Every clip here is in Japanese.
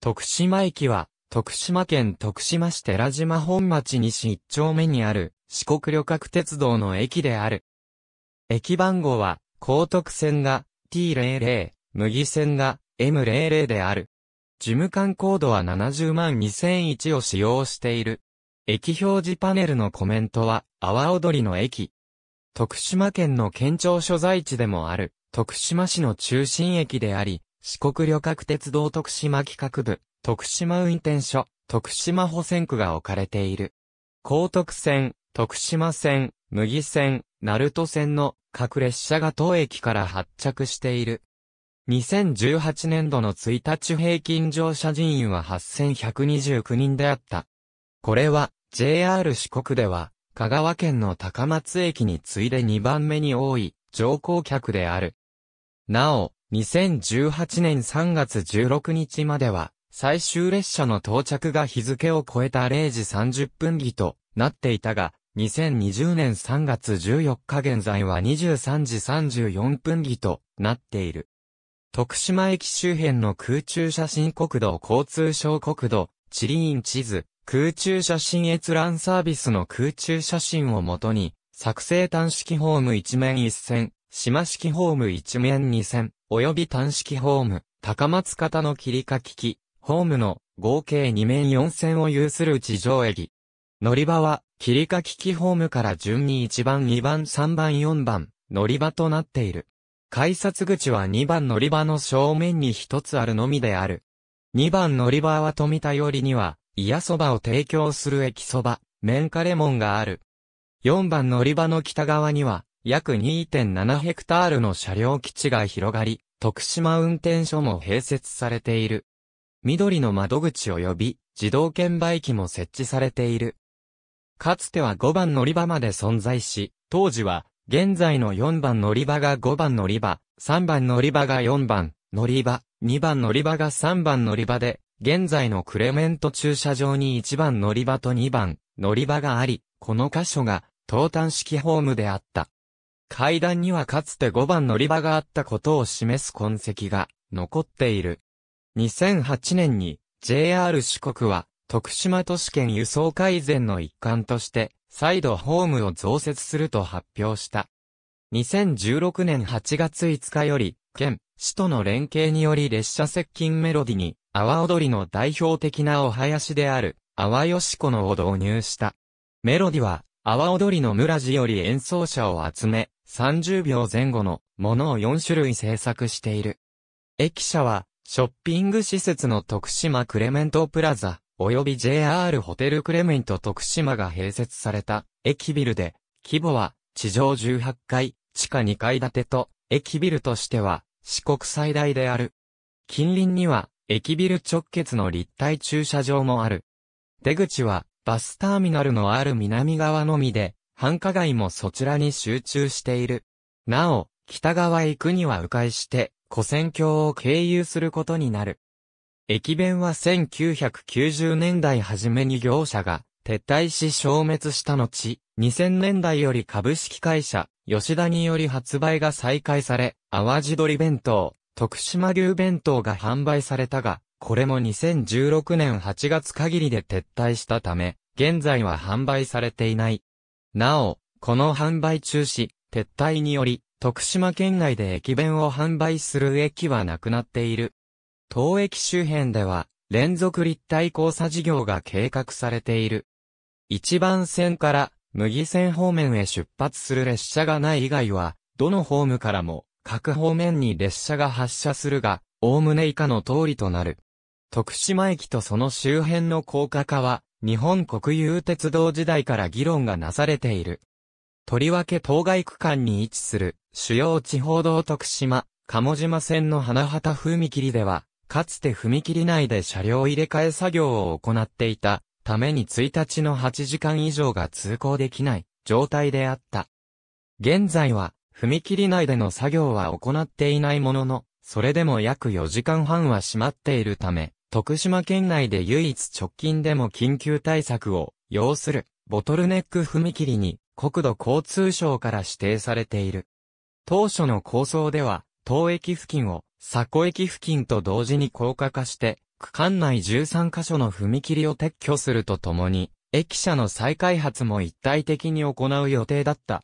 徳島駅は、徳島県徳島市寺島本町西一丁目にある、四国旅客鉄道の駅である。駅番号は、高徳線が T00、麦線が M00 である。事務官コードは70万2001を使用している。駅表示パネルのコメントは、阿波踊りの駅。徳島県の県庁所在地でもある、徳島市の中心駅であり、四国旅客鉄道徳島企画部、徳島運転所、徳島保線区が置かれている。高徳線、徳島線、麦線、鳴門線の各列車が当駅から発着している。2018年度の1日平均乗車人員は8129人であった。これは JR 四国では香川県の高松駅に次いで2番目に多い乗降客である。なお、2018年3月16日までは、最終列車の到着が日付を超えた0時30分儀となっていたが、2020年3月14日現在は23時34分儀となっている。徳島駅周辺の空中写真国土交通省国土、地理院地図、空中写真閲覧サービスの空中写真をもとに、作成端式ホーム1面1線、島式ホーム1面2線、及び単式ホーム、高松方の切りかき機、ホームの合計2面4線を有する地上駅。乗り場は、切りかき機ホームから順に1番、2番、3番、4番、乗り場となっている。改札口は2番乗り場の正面に一つあるのみである。2番乗り場は富田よりには、いやそばを提供する駅そば、麺カレモンがある。4番乗り場の北側には、約2.7ヘクタールの車両基地が広がり、徳島運転所も併設されている。緑の窓口及び自動券売機も設置されている。かつては5番乗り場まで存在し、当時は現在の4番乗り場が5番乗り場、3番乗り場が4番乗り場、2番乗り場が3番乗り場で、現在のクレメント駐車場に1番乗り場と2番乗り場があり、この箇所が東端式ホームであった。階段にはかつて5番乗り場があったことを示す痕跡が残っている。2008年に JR 四国は徳島都市圏輸送改善の一環として再度ホームを増設すると発表した。2016年8月5日より県、市との連携により列車接近メロディに阿波踊りの代表的なお囃子である阿波よしこのを導入した。メロディは阿波踊りの村地より演奏者を集め、30秒前後のものを4種類制作している。駅舎は、ショッピング施設の徳島クレメントプラザ、及び JR ホテルクレメント徳島が併設された駅ビルで、規模は地上18階、地下2階建てと、駅ビルとしては四国最大である。近隣には、駅ビル直結の立体駐車場もある。出口は、バスターミナルのある南側のみで、繁華街もそちらに集中している。なお、北側行くには迂回して、古戦橋を経由することになる。駅弁は1990年代初めに業者が撤退し消滅した後、2000年代より株式会社、吉田により発売が再開され、淡路鳥弁当、徳島牛弁当が販売されたが、これも2016年8月限りで撤退したため、現在は販売されていない。なお、この販売中止、撤退により、徳島県内で駅弁を販売する駅はなくなっている。当駅周辺では、連続立体交差事業が計画されている。一番線から、麦線方面へ出発する列車がない以外は、どのホームからも、各方面に列車が発車するが、おおむね以下の通りとなる。徳島駅とその周辺の高架化は、日本国有鉄道時代から議論がなされている。とりわけ当該区間に位置する主要地方道徳島、鴨島線の花畑踏切では、かつて踏切内で車両入れ替え作業を行っていたために1日の8時間以上が通行できない状態であった。現在は踏切内での作業は行っていないものの、それでも約4時間半は閉まっているため、徳島県内で唯一直近でも緊急対策を要するボトルネック踏切に国土交通省から指定されている。当初の構想では、当駅付近を佐古駅付近と同時に高架化して、区間内13カ所の踏切を撤去するとともに、駅舎の再開発も一体的に行う予定だった。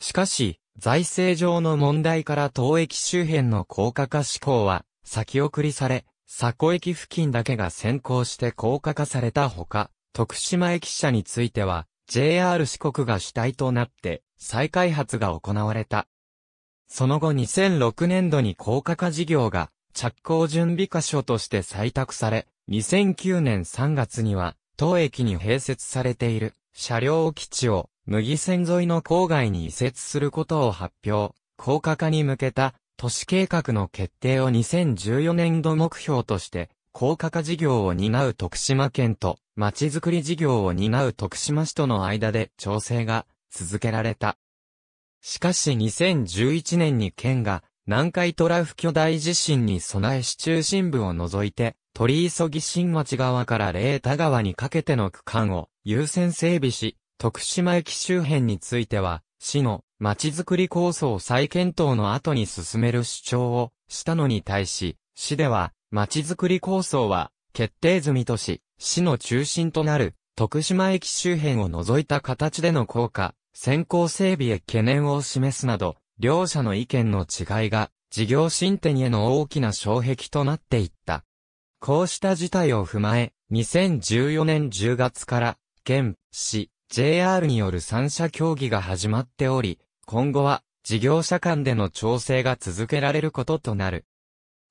しかし、財政上の問題から当駅周辺の高架化志向は先送りされ、佐古駅付近だけが先行して高架化されたほか、徳島駅舎については、JR 四国が主体となって再開発が行われた。その後2006年度に高架化事業が着工準備箇所として採択され、2009年3月には当駅に併設されている車両基地を麦線沿いの郊外に移設することを発表。高架化に向けた都市計画の決定を2014年度目標として、高価化事業を担う徳島県と、まちづくり事業を担う徳島市との間で調整が続けられた。しかし2011年に県が南海トラフ巨大地震に備え市中心部を除いて、鳥急ぎ新町側から霊田川にかけての区間を優先整備し、徳島駅周辺については、市の町づくり構想再検討の後に進める主張をしたのに対し、市では、町づくり構想は、決定済みとし、市の中心となる、徳島駅周辺を除いた形での効果、先行整備へ懸念を示すなど、両者の意見の違いが、事業進展への大きな障壁となっていった。こうした事態を踏まえ、2014年10月から、県、市、JR による三者協議が始まっており、今後は事業者間での調整が続けられることとなる。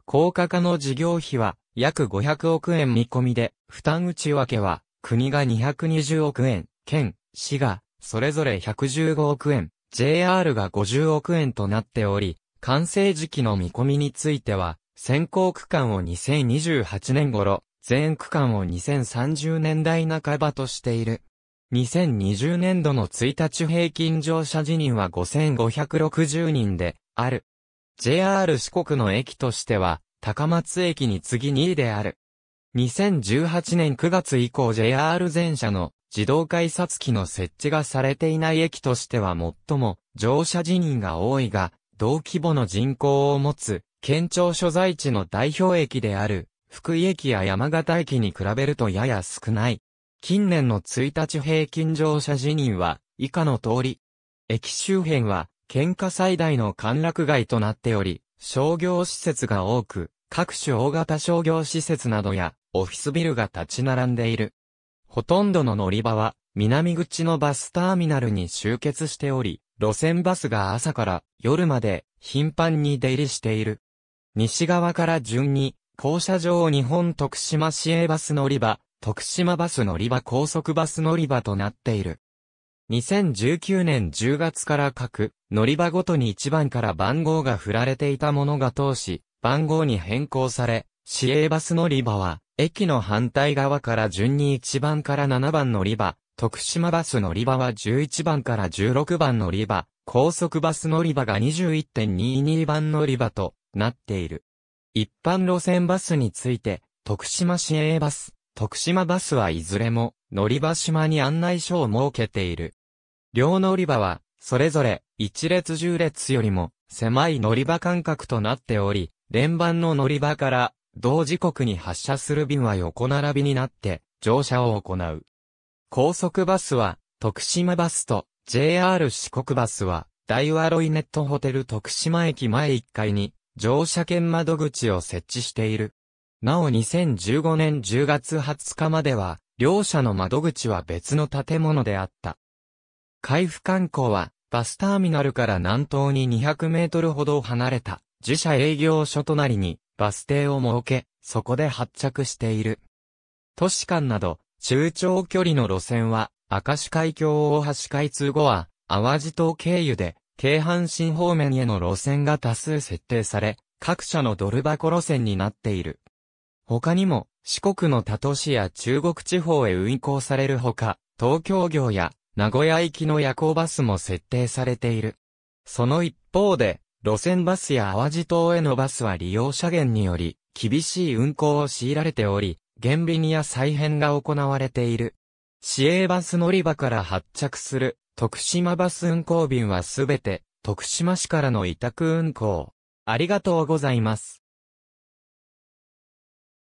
高価化の事業費は約500億円見込みで、負担内訳は国が220億円、県、市がそれぞれ115億円、JR が50億円となっており、完成時期の見込みについては、先行区間を2028年頃、全区間を2030年代半ばとしている。2020年度の1日平均乗車辞任は5560人で、ある。JR 四国の駅としては、高松駅に次2位である。2018年9月以降 JR 全社の自動改札機の設置がされていない駅としては最も乗車辞任が多いが、同規模の人口を持つ県庁所在地の代表駅である福井駅や山形駅に比べるとやや少ない。近年の1日平均乗車辞任は以下の通り。駅周辺は県下最大の歓楽街となっており、商業施設が多く、各種大型商業施設などやオフィスビルが立ち並んでいる。ほとんどの乗り場は南口のバスターミナルに集結しており、路線バスが朝から夜まで頻繁に出入りしている。西側から順に、降車場日本徳島市営バス乗り場、徳島バス乗り場高速バス乗り場となっている。2019年10月から各乗り場ごとに1番から番号が振られていたものが通し、番号に変更され、市営バス乗り場は、駅の反対側から順に1番から7番乗り場、徳島バス乗り場は11番から16番乗り場、高速バス乗り場が21.22番乗り場となっている。一般路線バスについて、徳島市営バス、徳島バスはいずれも乗り場島に案内所を設けている。両乗り場は、それぞれ1列10列よりも狭い乗り場間隔となっており、連番の乗り場から同時刻に発車する便は横並びになって乗車を行う。高速バスは徳島バスと JR 四国バスは大和ロイネットホテル徳島駅前1階に乗車券窓口を設置している。なお2015年10月20日までは、両社の窓口は別の建物であった。海部観光は、バスターミナルから南東に200メートルほど離れた、自社営業所隣に、バス停を設け、そこで発着している。都市間など、中長距離の路線は、明石海峡大橋開通後は、淡路島経由で、京阪神方面への路線が多数設定され、各社のドル箱路線になっている。他にも、四国の他都市や中国地方へ運行されるほか、東京業や名古屋行きの夜行バスも設定されている。その一方で、路線バスや淡路島へのバスは利用者限により、厳しい運行を強いられており、減便や再編が行われている。市営バス乗り場から発着する、徳島バス運行便はすべて、徳島市からの委託運行。ありがとうございます。